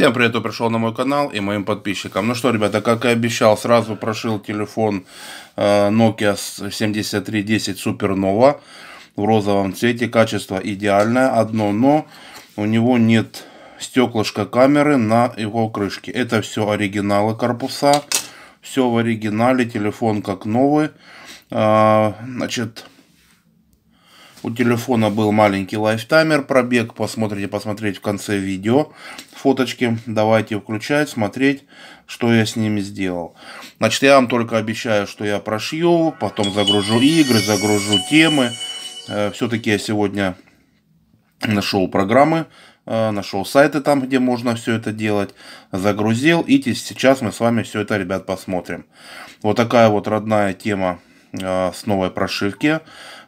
Всем привет, кто пришел на мой канал и моим подписчикам. Ну что, ребята, как и обещал, сразу прошил телефон э, Nokia 7310 Supernova в розовом цвете. Качество идеальное, одно но у него нет стеклышка камеры на его крышке. Это все оригиналы корпуса, все в оригинале, телефон как новый. Э, значит, у телефона был маленький лайфтаймер, пробег, посмотрите, посмотреть в конце видео, фоточки. Давайте включать, смотреть, что я с ними сделал. Значит, я вам только обещаю, что я прошью, потом загружу игры, загружу темы. Э, Все-таки я сегодня нашел программы, э, нашел сайты там, где можно все это делать, загрузил. И сейчас мы с вами все это, ребят, посмотрим. Вот такая вот родная тема э, с новой прошивки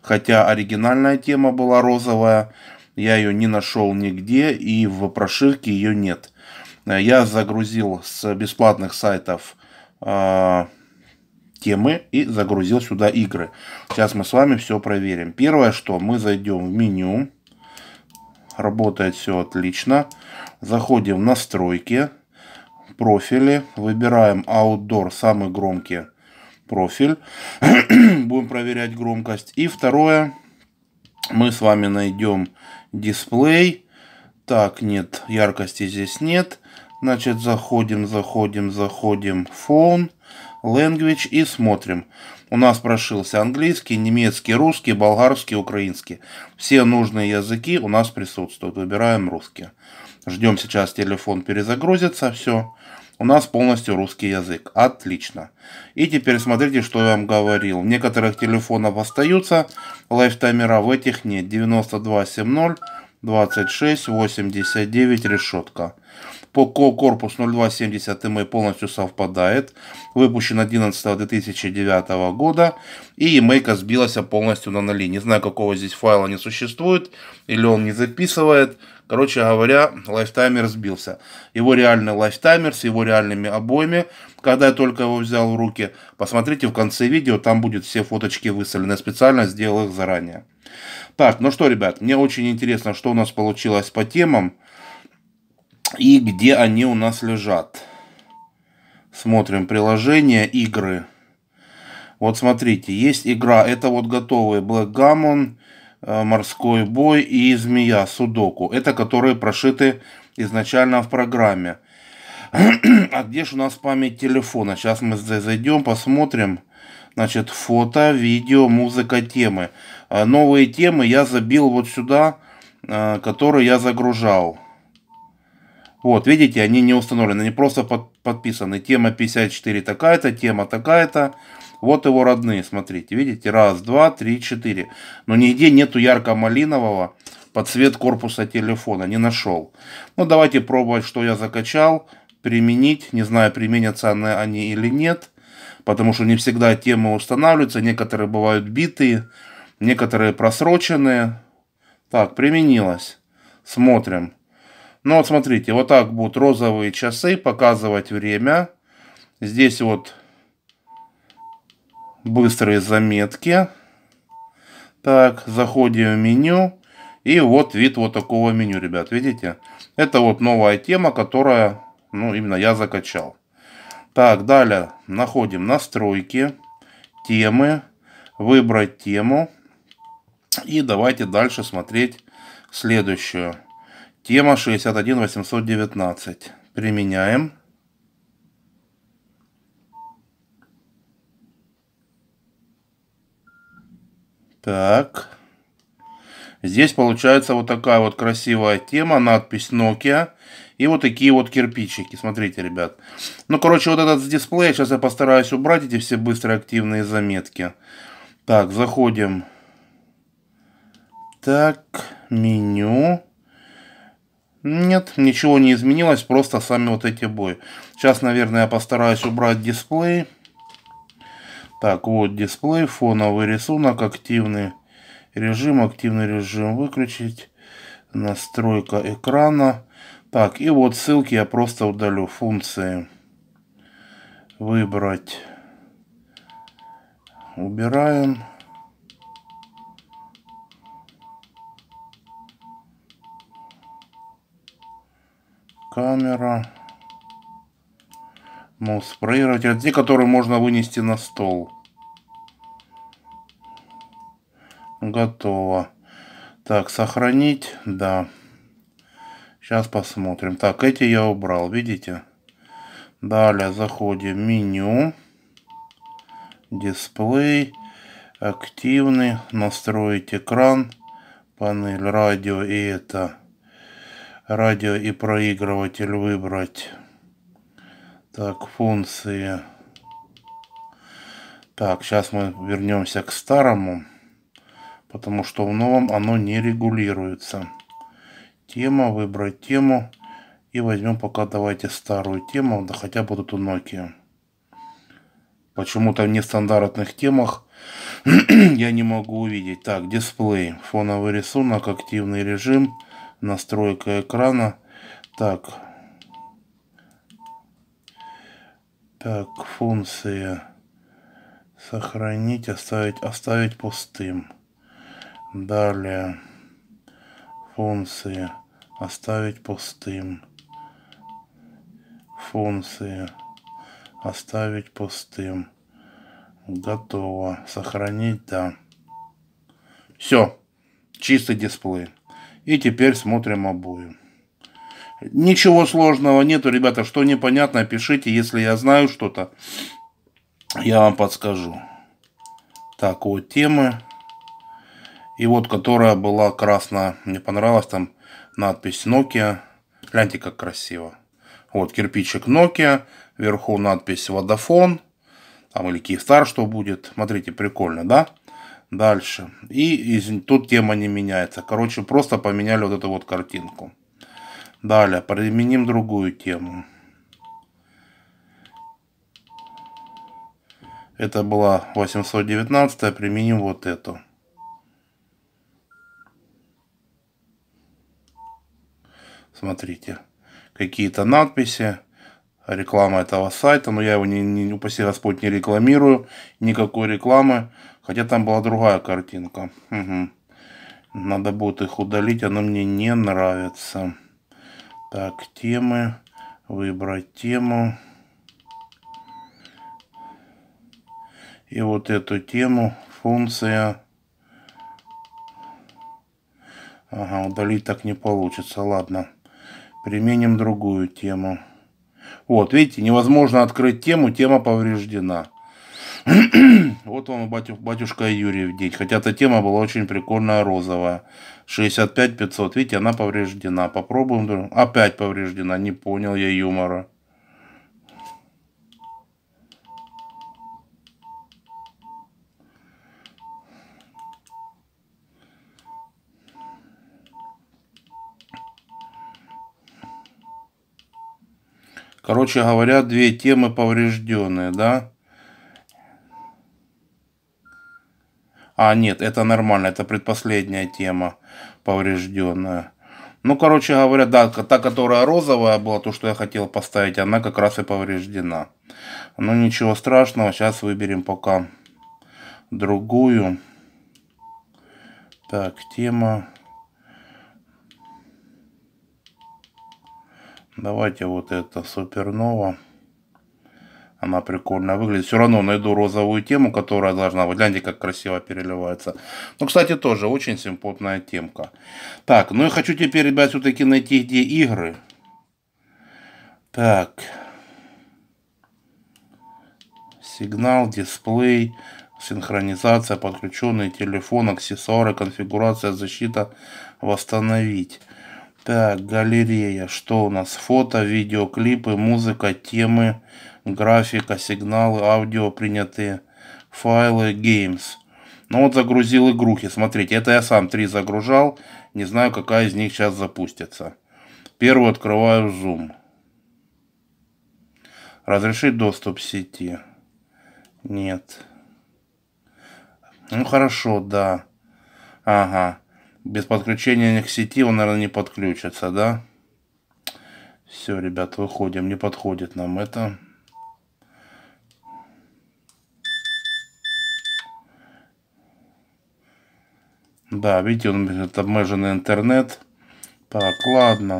хотя оригинальная тема была розовая, я ее не нашел нигде и в прошивке ее нет. Э, я загрузил с бесплатных сайтов э, темы и загрузил сюда игры. Сейчас мы с вами все проверим. Первое, что мы зайдем в меню. Работает все отлично. Заходим в настройки, профили, выбираем outdoor, самый громкий профиль. Будем проверять громкость. И второе, мы с вами найдем дисплей. Так, нет, яркости здесь нет. Значит, заходим, заходим, заходим. фон language и смотрим. У нас прошился английский, немецкий, русский, болгарский, украинский. Все нужные языки у нас присутствуют. Выбираем русский. Ждем сейчас телефон перезагрузится. Все. У нас полностью русский язык. Отлично. И теперь смотрите, что я вам говорил. В некоторых телефонов остаются лайфтаймера, в этих нет. 9270 26 89 решетка. По корпус 0270 МА полностью совпадает. Выпущен 11 2009 года. И имейка сбилась полностью на ноли. Не знаю, какого здесь файла не существует. Или он не записывает. Короче говоря, лайфтаймер сбился. Его реальный лайфтаймер с его реальными обоями, когда я только его взял в руки. Посмотрите в конце видео, там будет все фоточки выставлены. специально сделал их заранее. Так, ну что, ребят, мне очень интересно, что у нас получилось по темам и где они у нас лежат. Смотрим приложение «Игры». Вот смотрите, есть игра, это вот готовые Black Gammon, э, Морской бой и Змея, Судоку. Это которые прошиты изначально в программе. а где же у нас память телефона? Сейчас мы зайдем, посмотрим. Значит, фото, видео, музыка, темы. А новые темы я забил вот сюда, э, которые я загружал. Вот, видите, они не установлены, они просто под, подписаны. Тема 54 такая-то, тема такая-то. Вот его родные, смотрите, видите? Раз, два, три, четыре. Но нигде нету ярко-малинового под цвет корпуса телефона, не нашел. Ну, давайте пробовать, что я закачал, применить. Не знаю, применятся они или нет, потому что не всегда темы устанавливаются. Некоторые бывают битые, некоторые просроченные. Так, применилось. Смотрим. Ну вот смотрите, вот так будут розовые часы показывать время. Здесь вот быстрые заметки. Так, заходим в меню. И вот вид вот такого меню, ребят, видите? Это вот новая тема, которая, ну, именно я закачал. Так, далее находим настройки, темы, выбрать тему. И давайте дальше смотреть следующую. Тема 61819. Применяем. Так. Здесь получается вот такая вот красивая тема, надпись Nokia. И вот такие вот кирпичики, смотрите, ребят. Ну, короче, вот этот с дисплея, сейчас я постараюсь убрать эти все быстрые активные заметки. Так, заходим. Так, меню. Нет, ничего не изменилось, просто сами вот эти бои. Сейчас, наверное, я постараюсь убрать дисплей. Так, вот дисплей, фоновый рисунок, активный режим, активный режим выключить, настройка экрана. Так, и вот ссылки я просто удалю, функции. Выбрать. Убираем. камера. Мусс проигрыватель. Те, которые можно вынести на стол. Готово. Так, сохранить. Да. Сейчас посмотрим. Так, эти я убрал. Видите? Далее заходим в меню. Дисплей. Активный. Настроить экран. Панель радио и это радио и проигрыватель выбрать. Так, функции. Так, сейчас мы вернемся к старому, потому что в новом оно не регулируется. Тема, выбрать тему. И возьмем пока давайте старую тему, да хотя бы тут у Nokia. Почему-то в нестандартных темах я не могу увидеть. Так, дисплей, фоновый рисунок, активный режим – настройка экрана. Так. Так, функция сохранить, оставить, оставить пустым. Далее функции оставить пустым. Функции оставить пустым. Готово. Сохранить, да. Все. Чистый дисплей. И теперь смотрим обои. Ничего сложного нету, ребята. Что непонятно, пишите. Если я знаю что-то, я вам подскажу. Так, вот темы. И вот, которая была красная. Мне понравилась там надпись Nokia. Гляньте, как красиво. Вот кирпичик Nokia. Вверху надпись Vodafone. Там или Киевстар, что будет. Смотрите, прикольно, да? Дальше. И, и тут тема не меняется. Короче, просто поменяли вот эту вот картинку. Далее, применим другую тему. Это была 819, применим вот эту. Смотрите, какие-то надписи, реклама этого сайта, но я его, не, не, упаси Господь, не рекламирую, никакой рекламы. Хотя там была другая картинка. Угу. Надо будет их удалить, она мне не нравится. Так, темы. Выбрать тему. И вот эту тему, функция. Ага, удалить так не получится, ладно. Применим другую тему. Вот, видите, невозможно открыть тему, тема повреждена. вот вам батю, батюшка Юрий деть. Хотя эта тема была очень прикольная, розовая. 65 500. Видите, она повреждена. Попробуем. Опять повреждена. Не понял я юмора. Короче говоря, две темы поврежденные, да? А, нет, это нормально, это предпоследняя тема поврежденная. Ну, короче говоря, да, та, которая розовая была, то, что я хотел поставить, она как раз и повреждена. Но ну, ничего страшного, сейчас выберем пока другую. Так, тема. Давайте вот это супернова. Она прикольно выглядит. Все равно найду розовую тему, которая должна быть. Гляньте, как красиво переливается. Ну, кстати, тоже очень симпотная темка. Так, ну и хочу теперь, ребят, все-таки найти, где игры. Так. Сигнал, дисплей, синхронизация, подключенный телефон, аксессуары, конфигурация, защита, восстановить. Так, галерея. Что у нас? Фото, видеоклипы, музыка, темы графика, сигналы, аудио принятые, файлы, games. Ну вот загрузил игрухи, смотрите, это я сам три загружал, не знаю, какая из них сейчас запустится. Первую открываю Zoom. Разрешить доступ к сети? Нет. Ну хорошо, да. Ага. Без подключения к сети он, наверное, не подключится, да? Все, ребят, выходим. Не подходит нам это. Да, видите, он говорит, обмежений интернет, Так, ладно.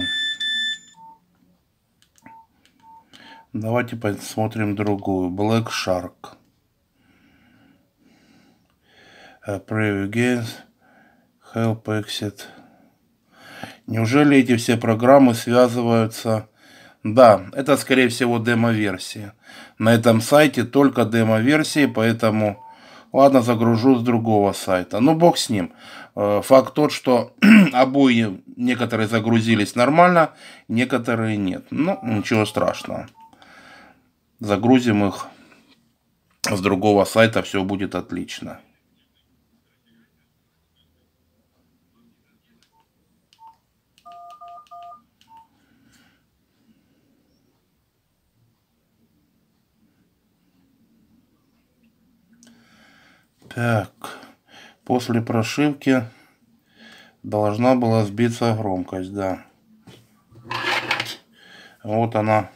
Давайте посмотрим другую. Black Shark. Э, Preview Games. Help Exit. Неужели эти все программы связываются... Да, это скорее всего демо-версия. На этом сайте только демо-версии, поэтому Ладно, загружу с другого сайта. Ну, бог с ним. Э, факт тот, что обои некоторые загрузились нормально, некоторые нет. Ну, ничего страшного. Загрузим их с другого сайта, все будет отлично. Так, после прошивки должна была сбиться громкость, да. Вот она,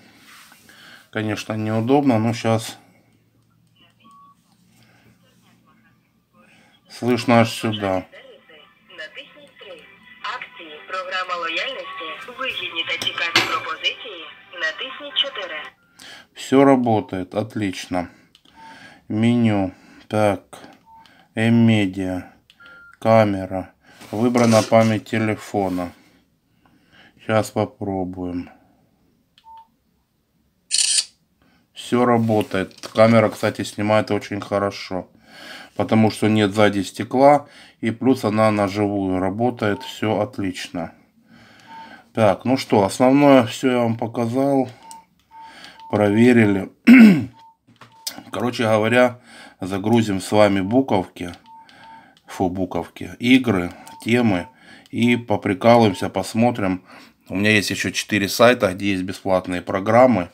конечно, неудобно, но сейчас слышно аж сюда. Все работает, отлично. Меню. Так. M-Media, камера, выбрана память телефона. Сейчас попробуем. Все работает. Камера, кстати, снимает очень хорошо. Потому что нет сзади стекла. И плюс она на живую работает. Все отлично. Так, ну что, основное все я вам показал. Проверили. Короче говоря, загрузим с вами буковки, фу, буковки, игры, темы и поприкалываемся, посмотрим. У меня есть еще 4 сайта, где есть бесплатные программы.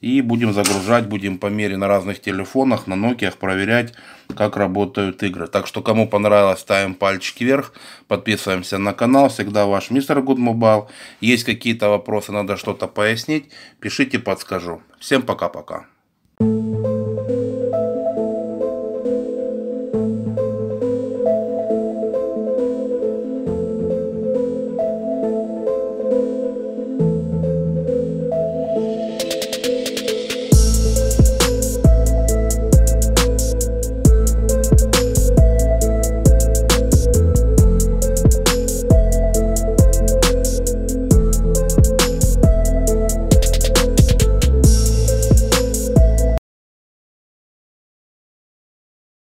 И будем загружать, будем по мере на разных телефонах, на Nokia проверять, как работают игры. Так что, кому понравилось, ставим пальчик вверх. Подписываемся на канал. Всегда ваш мистер Good Есть какие-то вопросы, надо что-то пояснить. Пишите, подскажу. Всем пока-пока.